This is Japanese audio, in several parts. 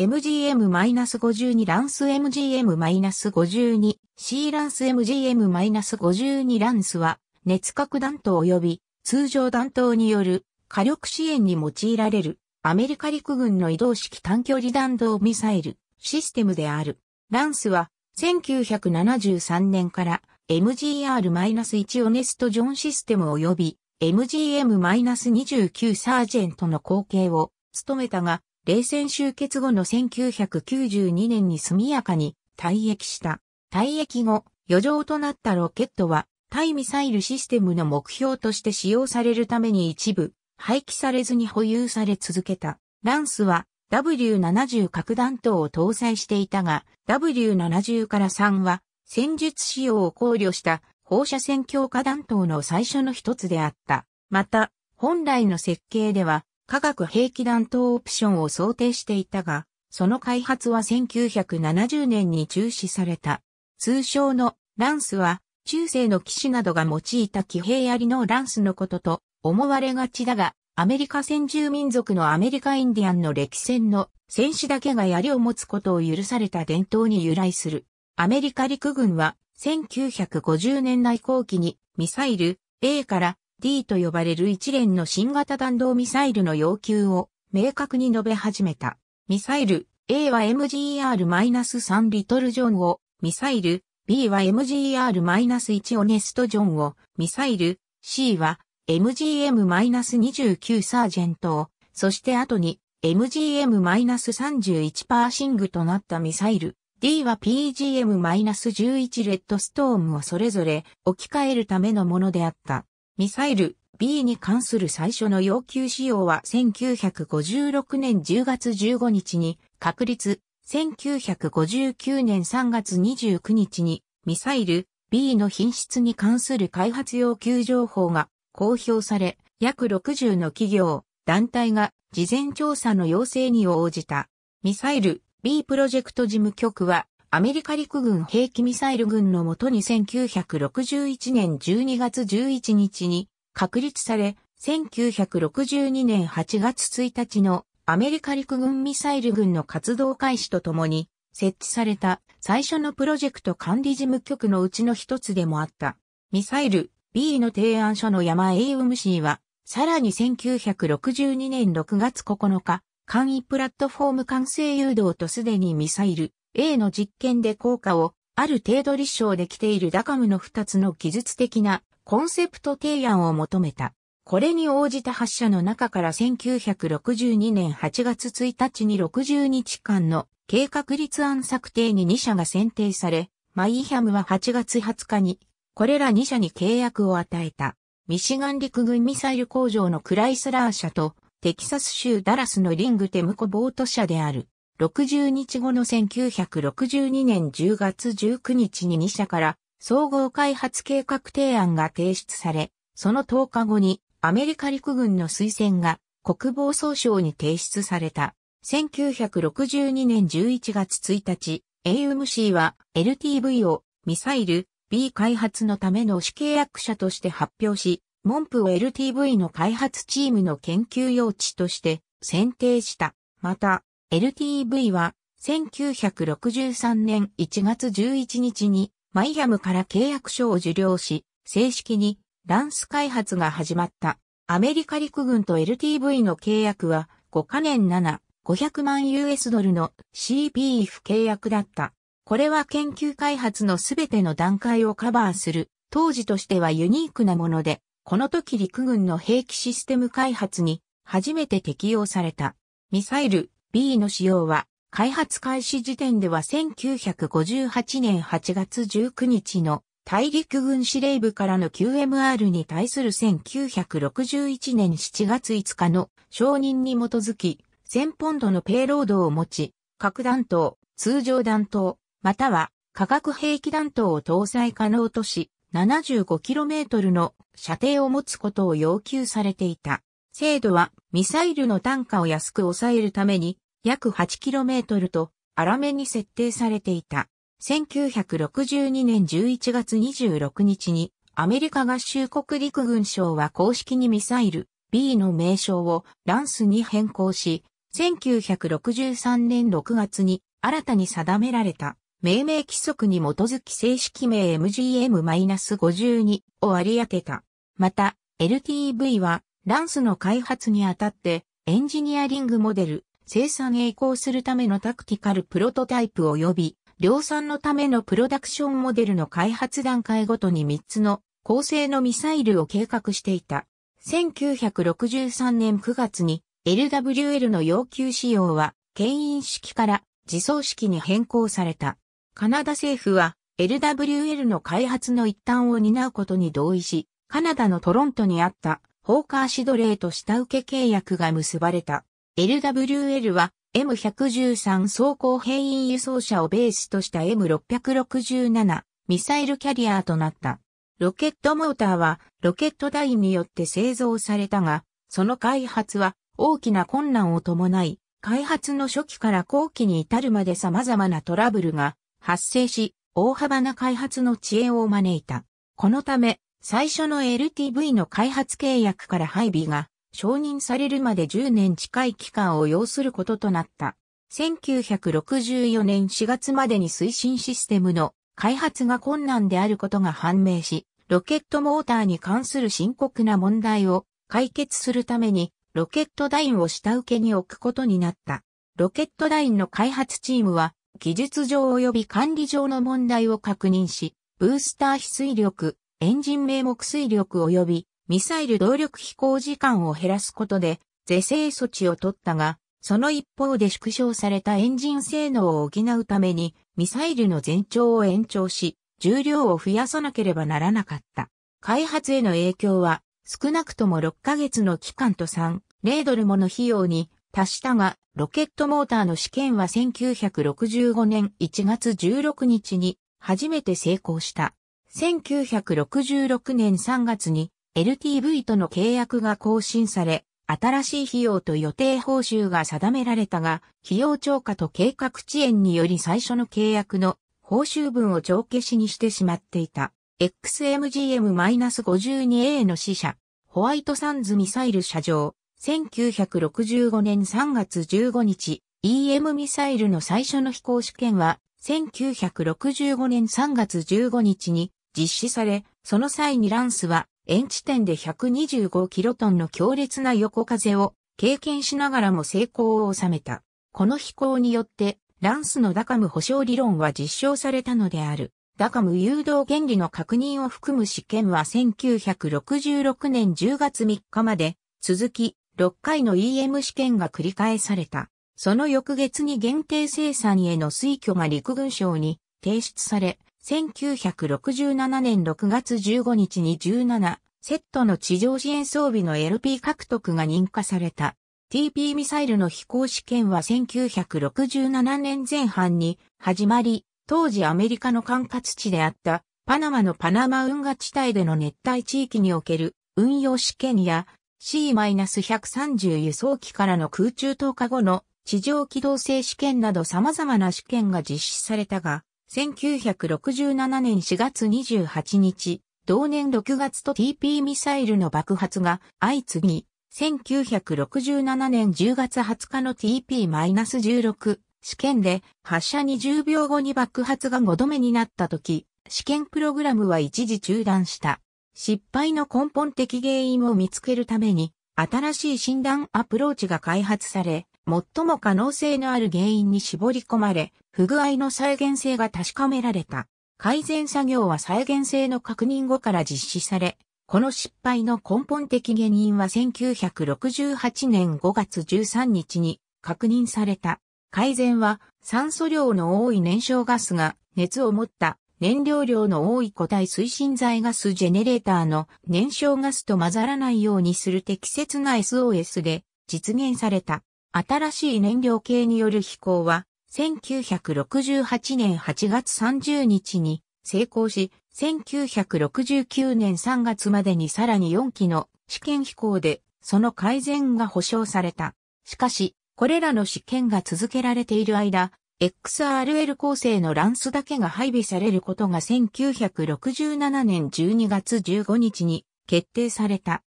MGM-52 ランス MGM-52 C ランス MGM-52 ランスは熱核弾頭及び通常弾頭による火力支援に用いられるアメリカ陸軍の移動式短距離弾道ミサイルシステムである。ランスは1973年から MGR-1 オネストジョンシステム及び MGM-29 サージェントの後継を務めたが冷戦終結後の1992年に速やかに退役した。退役後、余剰となったロケットは、対ミサイルシステムの目標として使用されるために一部、廃棄されずに保有され続けた。ランスは W70 核弾頭を搭載していたが、W70 から3は戦術使用を考慮した放射線強化弾頭の最初の一つであった。また、本来の設計では化学兵器弾頭オプションを想定していたが、その開発は1970年に中止された。通称のランスは、中世の騎士などが用いた騎兵槍のランスのことと思われがちだが、アメリカ先住民族のアメリカインディアンの歴戦の戦士だけが槍を持つことを許された伝統に由来する。アメリカ陸軍は1950年代後期にミサイル A から D と呼ばれる一連の新型弾道ミサイルの要求を明確に述べ始めた。ミサイル A は MGR-3 リトルジョンをミサイル B は MGR-1 オネストジョンをミサイル C は MGM-29 サージェントをそして後に MGM-31 パーシングとなったミサイル D は PGM-11 レッドストームをそれぞれ置き換えるためのものであった。ミサイル B に関する最初の要求仕様は1956年10月15日に確立、1959年3月29日にミサイル B の品質に関する開発要求情報が公表され、約60の企業、団体が事前調査の要請に応じた。ミサイル B プロジェクト事務局はアメリカ陸軍兵器ミサイル軍のもとに1961年12月11日に確立され、1962年8月1日のアメリカ陸軍ミサイル軍の活動開始とともに設置された最初のプロジェクト管理事務局のうちの一つでもあったミサイル B の提案書の山 A ウムシーはさらに1962年6月9日簡易プラットフォーム完成誘導とすでにミサイル A の実験で効果をある程度立証できているダカムの2つの技術的なコンセプト提案を求めた。これに応じた発射の中から1962年8月1日に60日間の計画立案策定に2社が選定され、マイハムは8月20日にこれら2社に契約を与えた。ミシガン陸軍ミサイル工場のクライスラー社とテキサス州ダラスのリングテムコボート社である。60日後の1962年10月19日に2社から総合開発計画提案が提出され、その10日後にアメリカ陸軍の推薦が国防総省に提出された。1962年11月1日、a m c は LTV をミサイル B 開発のための主契約者として発表し、モンプを LTV の開発チームの研究用地として選定した。また、LTV は1963年1月11日にマイアムから契約書を受領し、正式にランス開発が始まった。アメリカ陸軍と LTV の契約は5カ年7、500万 US ドルの CPF 契約だった。これは研究開発のすべての段階をカバーする、当時としてはユニークなもので、この時陸軍の兵器システム開発に初めて適用された。ミサイル、B の使用は、開発開始時点では1958年8月19日の大陸軍司令部からの QMR に対する1961年7月5日の承認に基づき、1000ポンドのペイロードを持ち、核弾頭、通常弾頭、または化学兵器弾頭を搭載可能とし、75km の射程を持つことを要求されていた。精度はミサイルの単価を安く抑えるために約 8km と荒めに設定されていた。1962年11月26日にアメリカ合衆国陸軍省は公式にミサイル B の名称をランスに変更し、1963年6月に新たに定められた命名規則に基づき正式名 MGM-52 を割り当てた。また、LTV はランスの開発にあたってエンジニアリングモデル生産へ移行するためのタクティカルプロトタイプ及び量産のためのプロダクションモデルの開発段階ごとに3つの構成のミサイルを計画していた。1963年9月に LWL の要求仕様は牽引式から自走式に変更された。カナダ政府は LWL の開発の一端を担うことに同意し、カナダのトロントにあったホーカーシドレーと下請け契約が結ばれた。LWL は M113 装甲兵員輸送車をベースとした M667 ミサイルキャリアとなった。ロケットモーターはロケット台によって製造されたが、その開発は大きな困難を伴い、開発の初期から後期に至るまで様々なトラブルが発生し、大幅な開発の遅延を招いた。このため、最初の LTV の開発契約から配備が承認されるまで10年近い期間を要することとなった。1964年4月までに推進システムの開発が困難であることが判明し、ロケットモーターに関する深刻な問題を解決するために、ロケットダインを下請けに置くことになった。ロケットダインの開発チームは、技術上及び管理上の問題を確認し、ブースター非水力、エンジン名目水力及びミサイル動力飛行時間を減らすことで、是正措置を取ったが、その一方で縮小されたエンジン性能を補うために、ミサイルの全長を延長し、重量を増やさなければならなかった。開発への影響は、少なくとも6ヶ月の期間と3、0ドルもの費用に達したが、ロケットモーターの試験は1965年1月16日に初めて成功した。1966年3月に LTV との契約が更新され、新しい費用と予定報酬が定められたが、費用超過と計画遅延により最初の契約の報酬分を帳消しにしてしまっていた。XMGM-52A の死者、ホワイトサンズミサイル射場、1965年3月15日、EM ミサイルの最初の飛行試験は、1965年3月15日に実施され、その際にランスは遠地点で125キロトンの強烈な横風を経験しながらも成功を収めた。この飛行によって、ランスのダカム保証理論は実証されたのである。ダカム誘導原理の確認を含む試験は1966年10月3日まで続き6回の EM 試験が繰り返された。その翌月に限定生産への推挙が陸軍省に提出され、1967年6月15日に17セットの地上支援装備の LP 獲得が認可された。TP ミサイルの飛行試験は1967年前半に始まり、当時アメリカの管轄地であったパナマのパナマ運河地帯での熱帯地域における運用試験や C-130 輸送機からの空中投下後の地上機動性試験など様々な試験が実施されたが、1967年4月28日、同年6月と TP ミサイルの爆発が相次ぎ、1967年10月20日の TP-16 試験で発射20秒後に爆発が5度目になった時、試験プログラムは一時中断した。失敗の根本的原因を見つけるために、新しい診断アプローチが開発され、最も可能性のある原因に絞り込まれ、不具合の再現性が確かめられた。改善作業は再現性の確認後から実施され、この失敗の根本的原因は1968年5月13日に確認された。改善は酸素量の多い燃焼ガスが熱を持った燃料量の多い固体推進剤ガスジェネレーターの燃焼ガスと混ざらないようにする適切な SOS で実現された。新しい燃料系による飛行は1968年8月30日に成功し、1969年3月までにさらに4機の試験飛行で、その改善が保証された。しかし、これらの試験が続けられている間、XRL 構成のランスだけが配備されることが1967年12月15日に決定された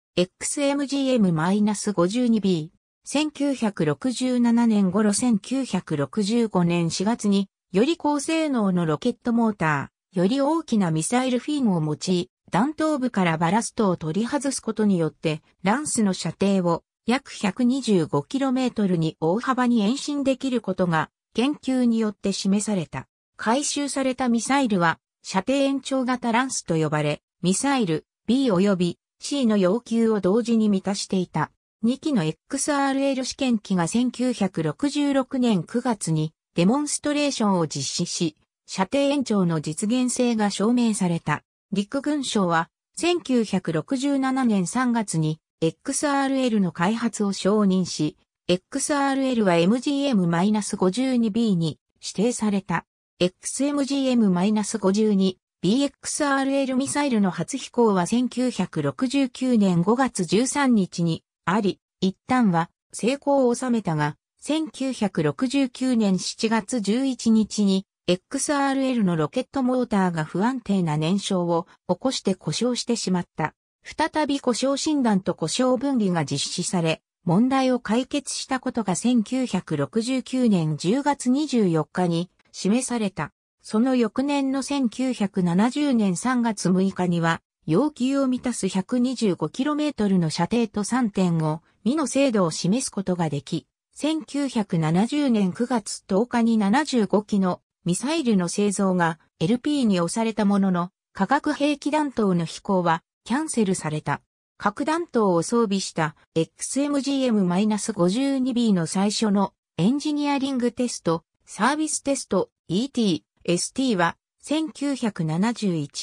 XMGM-52B。1967年頃1965年4月に、より高性能のロケットモーター、より大きなミサイルフィンを用い、弾頭部からバラストを取り外すことによって、ランスの射程を約 125km に大幅に延伸できることが、研究によって示された。回収されたミサイルは、射程延長型ランスと呼ばれ、ミサイル B 及び C の要求を同時に満たしていた。2機の XRL 試験機が1966年9月にデモンストレーションを実施し、射程延長の実現性が証明された。陸軍省は1967年3月に XRL の開発を承認し、XRL は MGM-52B に指定された。XMGM-52 BXRL ミサイルの初飛行は1969年5月13日にあり、一旦は成功を収めたが、1969年7月11日に XRL のロケットモーターが不安定な燃焼を起こして故障してしまった。再び故障診断と故障分離が実施され、問題を解決したことが1969年10月24日に示された。その翌年の1970年3月6日には、要求を満たす 125km の射程と3.5ミの精度を示すことができ、1970年9月10日に75機のミサイルの製造が LP に押されたものの、化学兵器弾頭の飛行はキャンセルされた。核弾頭を装備した XMGM-52B の最初のエンジニアリングテスト、サービステスト ET、ST は1971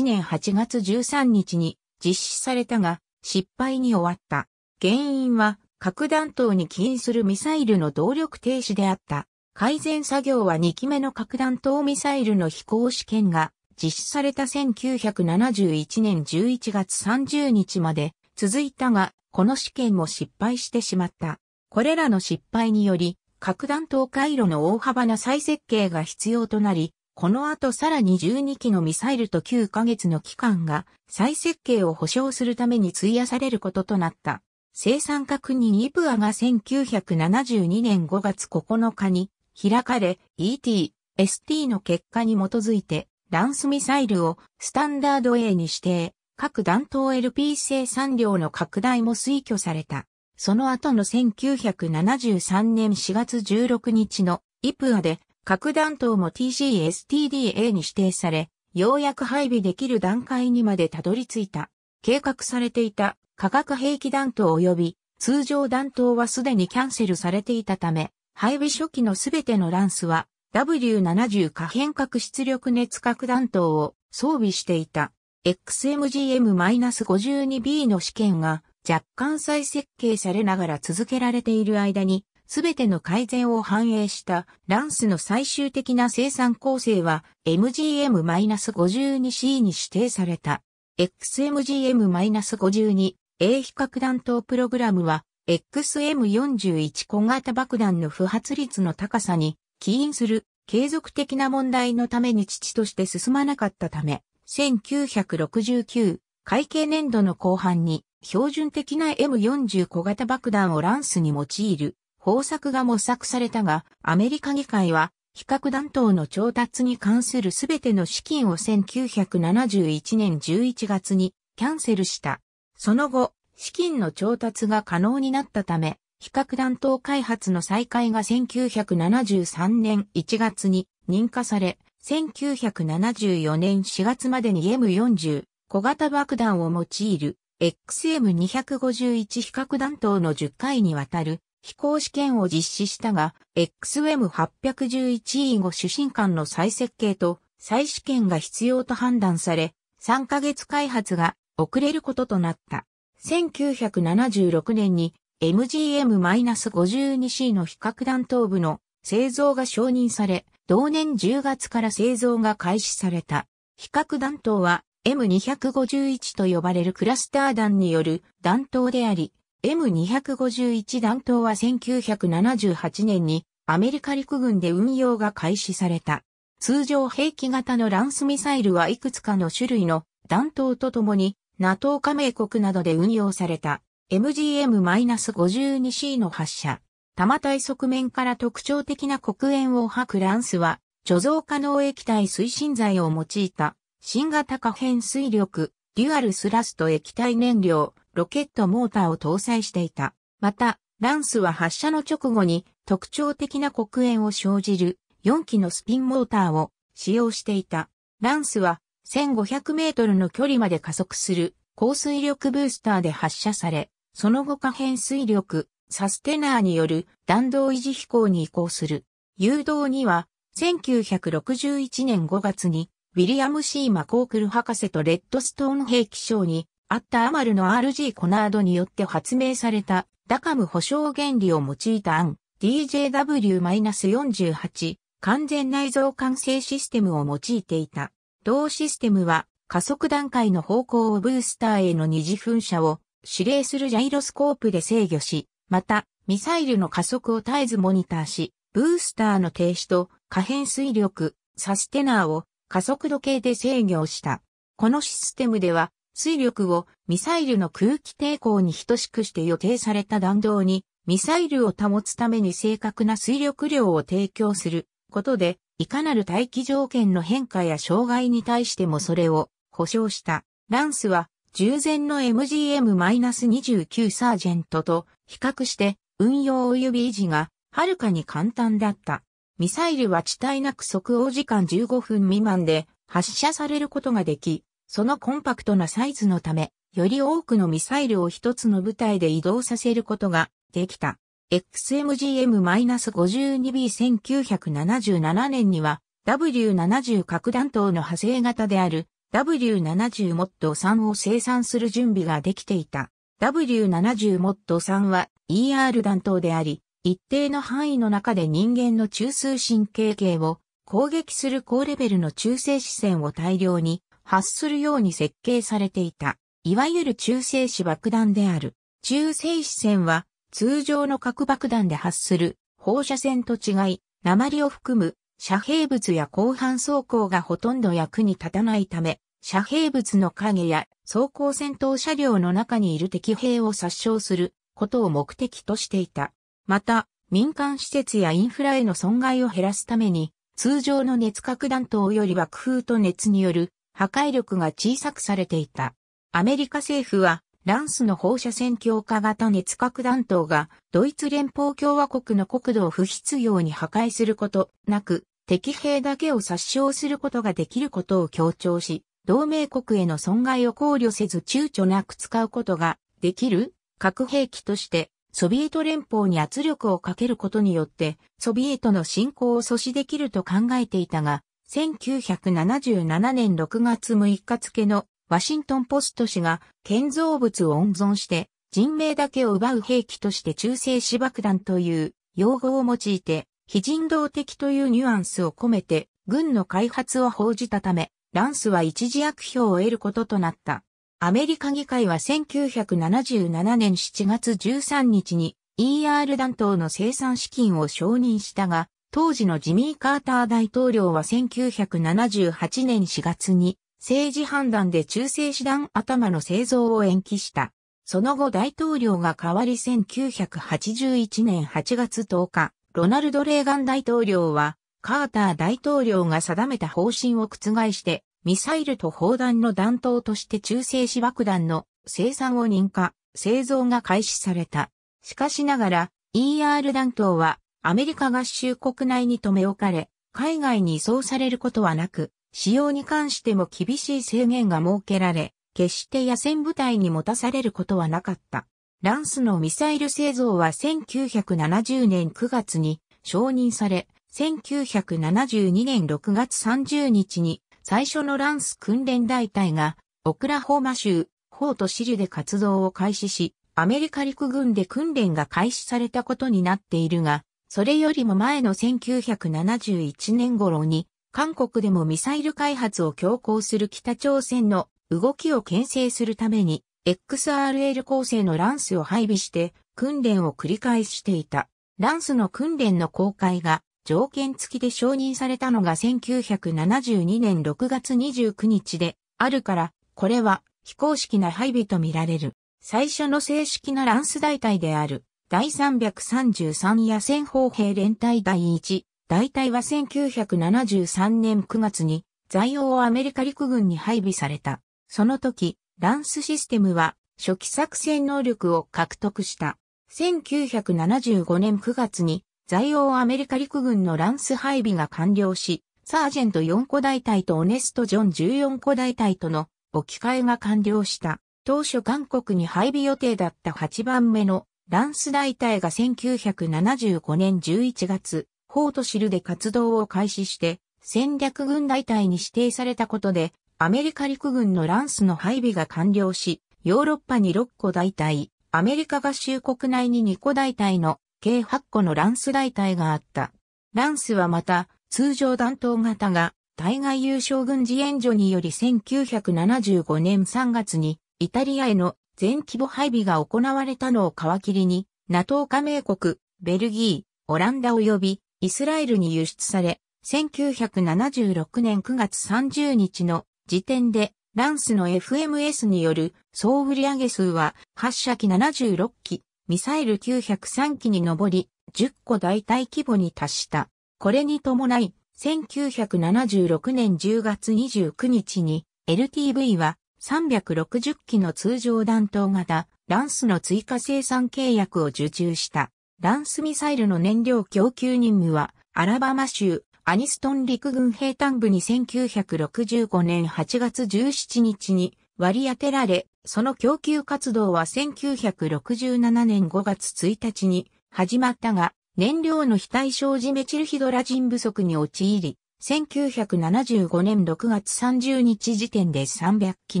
年8月13日に実施されたが、失敗に終わった。原因は、核弾頭に起因するミサイルの動力停止であった。改善作業は2機目の核弾頭ミサイルの飛行試験が実施された1971年11月30日まで続いたが、この試験も失敗してしまった。これらの失敗により、核弾頭回路の大幅な再設計が必要となり、この後さらに12機のミサイルと9ヶ月の期間が再設計を保証するために費やされることとなった。生産確認イプアが1972年5月9日に開かれ ET、ST の結果に基づいてランスミサイルをスタンダード A に指定、各弾頭 LP 生産量の拡大も推挙された。その後の1973年4月16日のイプアで核弾頭も t g s t d a に指定され、ようやく配備できる段階にまでたどり着いた。計画されていた化学兵器弾頭及び通常弾頭はすでにキャンセルされていたため、配備初期のすべてのランスは W70 可変核出力熱核弾頭を装備していた。XMGM-52B の試験が若干再設計されながら続けられている間にすべての改善を反映したランスの最終的な生産構成は MGM-52C に指定された。XMGM-52A 比較弾頭プログラムは XM41 小型爆弾の不発率の高さに起因する継続的な問題のために父として進まなかったため、1969会計年度の後半に標準的な M40 小型爆弾をランスに用いる方策が模索されたが、アメリカ議会は、比較弾頭の調達に関するすべての資金を1971年11月にキャンセルした。その後、資金の調達が可能になったため、比較弾頭開発の再開が1973年1月に認可され、1974年4月までに M40 小型爆弾を用いる XM251 比較弾頭の10回にわたる飛行試験を実施したが、XM811E5 主審艦の再設計と再試験が必要と判断され、3ヶ月開発が遅れることとなった。1976年に MGM-52C の比較弾頭部の製造が承認され、同年10月から製造が開始された。比較弾頭は M251 と呼ばれるクラスター弾による弾頭であり、M251 弾頭は1978年にアメリカ陸軍で運用が開始された。通常兵器型のランスミサイルはいくつかの種類の弾頭とともに NATO 加盟国などで運用された MGM-52C の発射。弾体側面から特徴的な黒煙を吐くランスは貯蔵可能液体推進剤を用いた新型可変水力デュアルスラスト液体燃料ロケットモーターを搭載していた。また、ランスは発射の直後に特徴的な黒煙を生じる4機のスピンモーターを使用していた。ランスは1500メートルの距離まで加速する高水力ブースターで発射され、その後可変水力、サステナーによる弾道維持飛行に移行する。誘導には、1961年5月に、ウィリアム・シー・マコークル博士とレッドストーン兵器賞にあったアマルの RG コナードによって発明されたダカム保証原理を用いた案 DJW-48 完全内蔵完成システムを用いていた。同システムは加速段階の方向をブースターへの二次噴射を指令するジャイロスコープで制御し、またミサイルの加速を絶えずモニターし、ブースターの停止と可変水力、サステナーを加速度計で制御した。このシステムでは水力をミサイルの空気抵抗に等しくして予定された弾道にミサイルを保つために正確な水力量を提供することで、いかなる大気条件の変化や障害に対してもそれを保証した。ランスは従前の MGM-29 サージェントと比較して運用及び維持がはるかに簡単だった。ミサイルは地帯なく即応時間15分未満で発射されることができ、そのコンパクトなサイズのため、より多くのミサイルを一つの部隊で移動させることができた。XMGM-52B1977 年には W70 核弾頭の派生型である W70 モッド3を生産する準備ができていた。W70 モッド3は ER 弾頭であり、一定の範囲の中で人間の中枢神経系を攻撃する高レベルの中性視線を大量に発するように設計されていた、いわゆる中性子爆弾である。中性子線は通常の核爆弾で発する放射線と違い、鉛を含む遮蔽物や広範装甲がほとんど役に立たないため、遮蔽物の影や装甲戦闘車両の中にいる敵兵を殺傷することを目的としていた。また、民間施設やインフラへの損害を減らすために、通常の熱核弾頭より爆風と熱による破壊力が小さくされていた。アメリカ政府は、ランスの放射線強化型熱核弾頭が、ドイツ連邦共和国の国土を不必要に破壊することなく、敵兵だけを殺傷することができることを強調し、同盟国への損害を考慮せず躊躇なく使うことができる核兵器としてソビエト連邦に圧力をかけることによってソビエトの侵攻を阻止できると考えていたが1977年6月6日付のワシントンポスト氏が建造物を温存して人命だけを奪う兵器として中性子爆弾という用語を用いて非人道的というニュアンスを込めて軍の開発を報じたためランスは一時悪評を得ることとなった。アメリカ議会は1977年7月13日に ER 弾頭の生産資金を承認したが、当時のジミー・カーター大統領は1978年4月に政治判断で中性子弾頭の製造を延期した。その後大統領が代わり1981年8月10日、ロナルド・レーガン大統領は、カーター大統領が定めた方針を覆して、ミサイルと砲弾の弾頭として中性子爆弾の生産を認可、製造が開始された。しかしながら、ER 弾頭はアメリカ合衆国内に留め置かれ、海外に移送されることはなく、使用に関しても厳しい制限が設けられ、決して野戦部隊に持たされることはなかった。ランスのミサイル製造は1970年9月に承認され、1972年6月30日に最初のランス訓練大隊がオクラホーマ州、ホートシリュで活動を開始し、アメリカ陸軍で訓練が開始されたことになっているが、それよりも前の1971年頃に、韓国でもミサイル開発を強行する北朝鮮の動きを牽制するために、XRL 構成のランスを配備して訓練を繰り返していた。ランスの訓練の公開が条件付きで承認されたのが1972年6月29日であるから、これは非公式な配備とみられる。最初の正式なランス大隊である。第333野戦砲兵連隊第1、大隊は1973年9月に在欧アメリカ陸軍に配備された。その時、ランスシステムは初期作戦能力を獲得した。1975年9月に在欧アメリカ陸軍のランス配備が完了し、サージェント4個大隊とオネスト・ジョン14個大隊との置き換えが完了した。当初韓国に配備予定だった8番目のランス大隊が1975年11月、フォートシルで活動を開始して、戦略軍大隊に指定されたことで、アメリカ陸軍のランスの配備が完了し、ヨーロッパに6個大隊、アメリカ合衆国内に2個大隊の計8個のランス大隊があった。ランスはまた、通常弾頭型が、対外優勝軍事援助により1975年3月に、イタリアへの全規模配備が行われたのを皮切りに、NATO 加盟国、ベルギー、オランダ及びイスラエルに輸出され、1976年9月30日の時点で、ランスの FMS による総売上数は発射機76機、ミサイル903機に上り、10個大体規模に達した。これに伴い、1976年10月29日に LTV は360機の通常弾頭型、ランスの追加生産契約を受注した。ランスミサイルの燃料供給任務は、アラバマ州、アニストン陸軍兵站部に1965年8月17日に割り当てられ、その供給活動は1967年5月1日に始まったが、燃料の非対称ジメチルヒドラジン不足に陥り、1975年6月30日時点で300機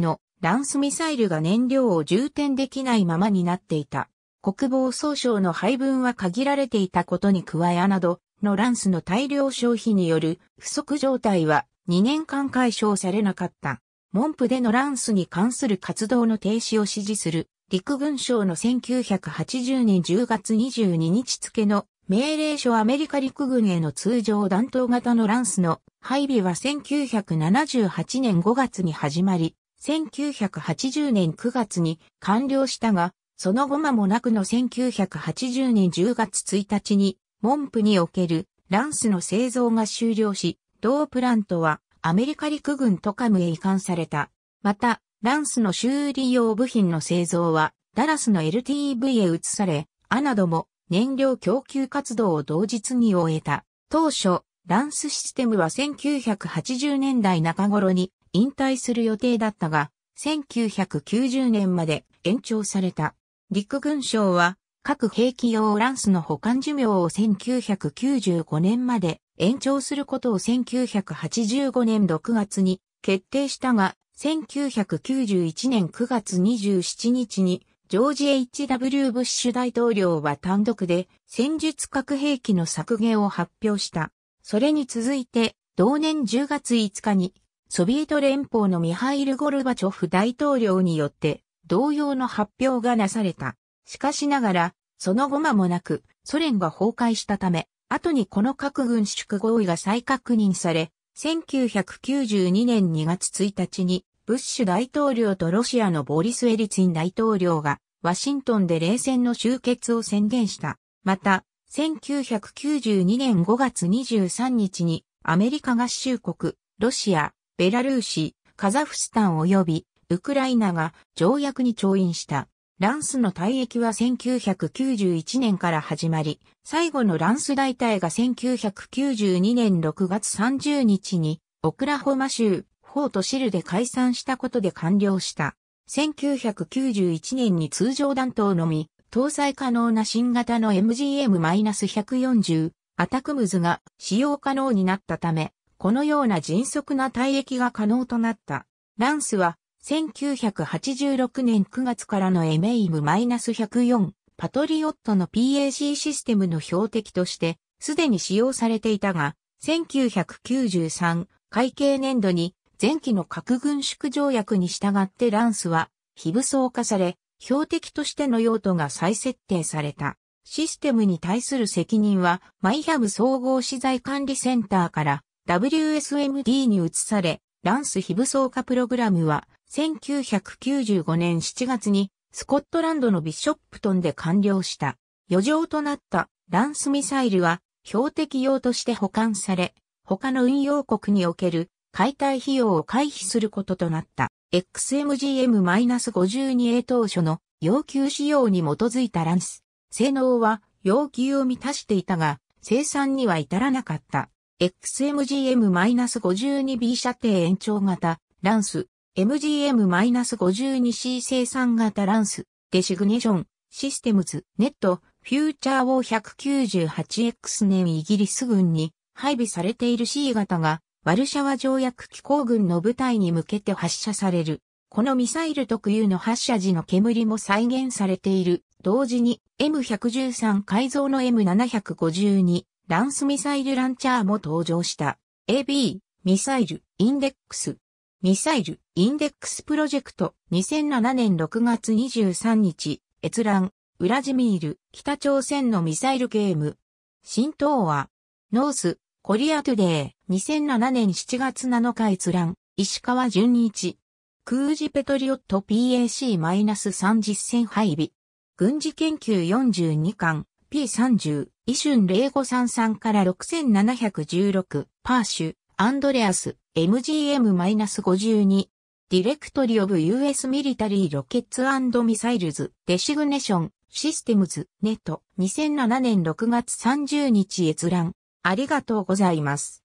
のランスミサイルが燃料を充填できないままになっていた。国防総省の配分は限られていたことに加えあなどのランスの大量消費による不足状態は2年間解消されなかった。門府でのランスに関する活動の停止を指示する陸軍省の1980年10月22日付の命令書アメリカ陸軍への通常弾頭型のランスの配備は1978年5月に始まり、1980年9月に完了したが、その後間もなくの1980年10月1日に、門部におけるランスの製造が終了し、同プラントはアメリカ陸軍トカムへ移管された。また、ランスの修理用部品の製造は、ダラスの LTV へ移され、アナドも燃料供給活動を同日に終えた。当初、ランスシステムは1980年代中頃に引退する予定だったが、1990年まで延長された。陸軍省は各兵器用ランスの保管寿命を1995年まで延長することを1985年6月に決定したが、1991年9月27日にジョージ・ H.W. ブッシュ大統領は単独で戦術核兵器の削減を発表した。それに続いて、同年10月5日に、ソビエト連邦のミハイル・ゴルバチョフ大統領によって、同様の発表がなされた。しかしながら、その後間もなく、ソ連が崩壊したため、後にこの核軍縮合意が再確認され、1992年2月1日にブッシュ大統領とロシアのボリス・エリツィン大統領が、ワシントンで冷戦の終結を宣言した。また、1992年5月23日に、アメリカ合衆国、ロシア、ベラルーシ、カザフスタン及び、ウクライナが条約に調印した。ランスの退役は1991年から始まり、最後のランス大隊が1992年6月30日に、オクラホマ州フォートシルで解散したことで完了した。1991年に通常弾頭のみ、搭載可能な新型の MGM-140 アタクムズが使用可能になったため、このような迅速な退役が可能となった。ランスは1986年9月からの MAM-104 パトリオットの PAC システムの標的としてすでに使用されていたが、1993会計年度に前期の核軍縮条約に従ってランスは非武装化され、標的としての用途が再設定された。システムに対する責任は、マイハブ総合資材管理センターから WSMD に移され、ランス非武装化プログラムは、1995年7月に、スコットランドのビショップトンで完了した。余剰となったランスミサイルは、標的用として保管され、他の運用国における解体費用を回避することとなった XMGM-52A 当初の要求仕様に基づいたランス。性能は要求を満たしていたが、生産には至らなかった。XMGM-52B 射程延長型ランス、MGM-52C 生産型ランス、デシグネーション、システムズ、ネット、フューチャーを 198X 年イギリス軍に配備されている C 型がワルシャワ条約機構軍の部隊に向けて発射される。このミサイル特有の発射時の煙も再現されている。同時に M113 改造の M752 ランスミサイルランチャーも登場した。AB ミサイルインデックスミサイルインデックスプロジェクト2007年6月23日閲覧ウラジミール北朝鮮のミサイルゲーム新東亜ノースコリアトゥデー、2007年7月7日閲覧、石川純一。空自ペトリオット PAC-3 実戦配備。軍事研究42巻、P30、イシュン0533から6716、パーシュ、アンドレアス、MGM-52。ディレクトリオブ US ミリタリーロケッツミサイルズ、デシグネション、システムズ、ネット、2007年6月30日閲覧、ありがとうございます。